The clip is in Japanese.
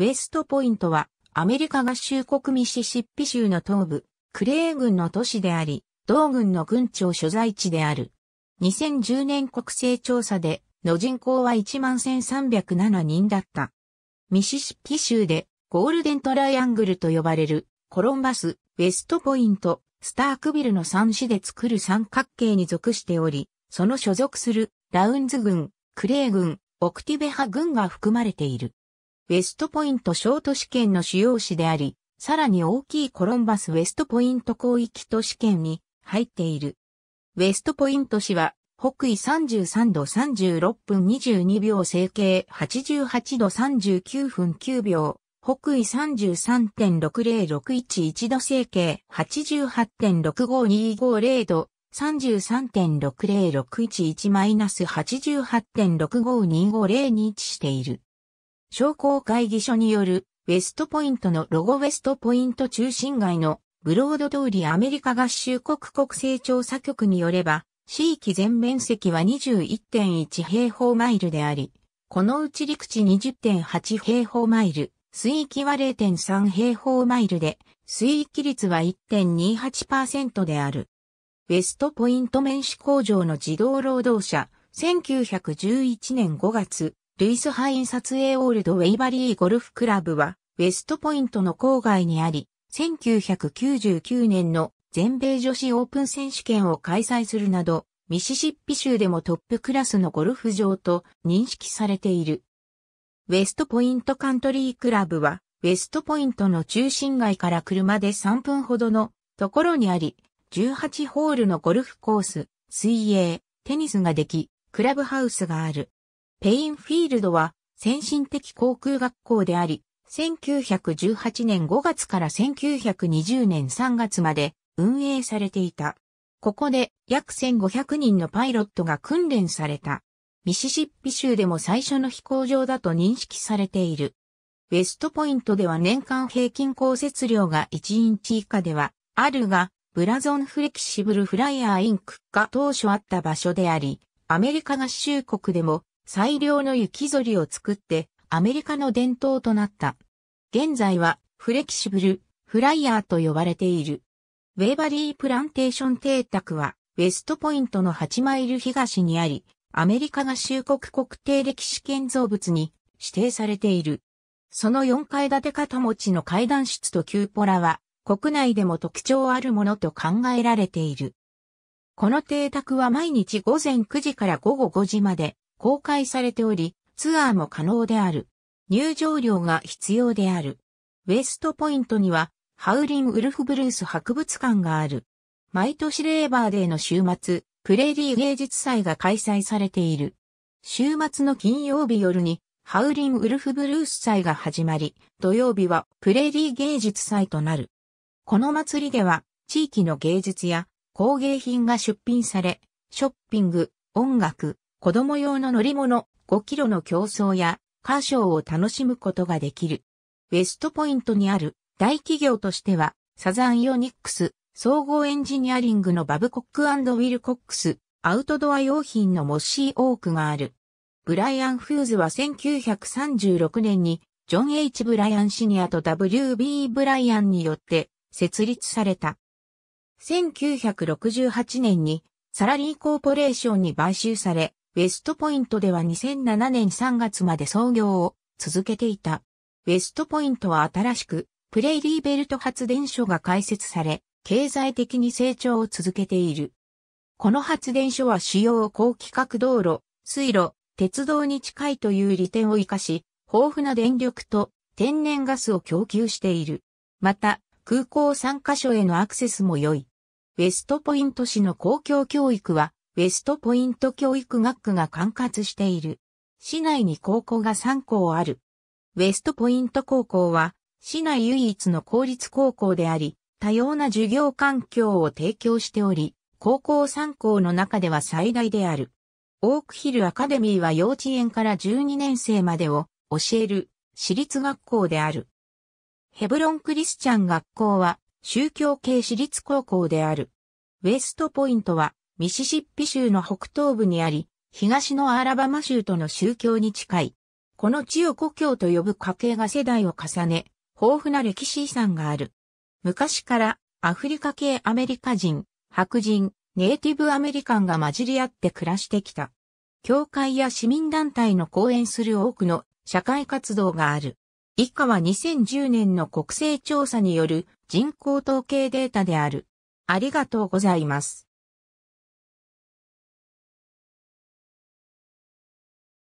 ウェストポイントは、アメリカ合衆国ミシシッピ州の東部、クレー軍の都市であり、同軍の軍庁所在地である。2010年国勢調査で、の人口は11,307人だった。ミシシッピ州で、ゴールデントライアングルと呼ばれる、コロンバス、ウェストポイント、スタークビルの3市で作る三角形に属しており、その所属する、ラウンズ軍、クレー軍、オクティベハ軍が含まれている。ウェストポイントショート試験の主要市であり、さらに大きいコロンバスウェストポイント広域都市圏に入っている。ウェストポイント市は、北緯33度36分22秒整形88度39分9秒、北緯33.60611度整形88.65250度、33.60611-88.65250に位置している。商工会議所によるウェストポイントのロゴウェストポイント中心街のブロード通りアメリカ合衆国国勢調査局によれば、地域全面積は21.1平方マイルであり、このうち陸地20.8平方マイル、水域は0.3平方マイルで、水域率は1.28%である。ウェストポイント面子工場の自動労働者、1911年5月、ルイス・ハイン撮影オールド・ウェイバリー・ゴルフ・クラブは、ウェストポイントの郊外にあり、1999年の全米女子オープン選手権を開催するなど、ミシシッピ州でもトップクラスのゴルフ場と認識されている。ウェストポイントカントリークラブは、ウェストポイントの中心街から車で3分ほどのところにあり、18ホールのゴルフコース、水泳、テニスができ、クラブハウスがある。ペインフィールドは先進的航空学校であり、1918年5月から1920年3月まで運営されていた。ここで約1500人のパイロットが訓練された。ミシシッピ州でも最初の飛行場だと認識されている。ウェストポイントでは年間平均降雪量が1インチ以下ではあるが、ブラゾンフレキシブルフライヤーインクが当初あった場所であり、アメリカ合衆国でも最良の雪ぞりを作ってアメリカの伝統となった。現在はフレキシブルフライヤーと呼ばれている。ウェーバリープランテーション邸宅はウェストポイントの8マイル東にあり、アメリカ合衆国国定歴史建造物に指定されている。その4階建て片持ちの階段室とキューポラは国内でも特徴あるものと考えられている。この邸宅は毎日午前9時から午後5時まで公開されており、ツアーも可能である。入場料が必要である。ウェストポイントには、ハウリン・ウルフ・ブルース博物館がある。毎年レーバーデーの週末、プレデリー芸術祭が開催されている。週末の金曜日夜に、ハウリン・ウルフ・ブルース祭が始まり、土曜日はプレデリー芸術祭となる。この祭りでは、地域の芸術や工芸品が出品され、ショッピング、音楽、子供用の乗り物5キロの競争やカーショーを楽しむことができる。ウェストポイントにある大企業としてはサザンヨニックス総合エンジニアリングのバブコックウィルコックスアウトドア用品のモッシーオークがある。ブライアン・フーズは1936年にジョン・ H・ ブライアン・シニアと W.B. ブライアンによって設立された。1968年にサラリーコーポレーションに買収され、ウェストポイントでは2007年3月まで創業を続けていた。ウェストポイントは新しく、プレイリーベルト発電所が開設され、経済的に成長を続けている。この発電所は主要高規格道路、水路、鉄道に近いという利点を活かし、豊富な電力と天然ガスを供給している。また、空港3カ所へのアクセスも良い。ウェストポイント市の公共教育は、ウェストポイント教育学区が管轄している。市内に高校が3校ある。ウェストポイント高校は、市内唯一の公立高校であり、多様な授業環境を提供しており、高校3校の中では最大である。オークヒルアカデミーは幼稚園から12年生までを教える私立学校である。ヘブロンクリスチャン学校は宗教系私立高校である。ウェストポイントはミシシッピ州の北東部にあり、東のアラバマ州との宗教に近い。この地を故郷と呼ぶ家系が世代を重ね、豊富な歴史遺産がある。昔からアフリカ系アメリカ人、白人、ネイティブアメリカンが混じり合って暮らしてきた。教会や市民団体の講演する多くの社会活動がある。以下は2010年の国勢調査による人口統計データである。ありがとうございます。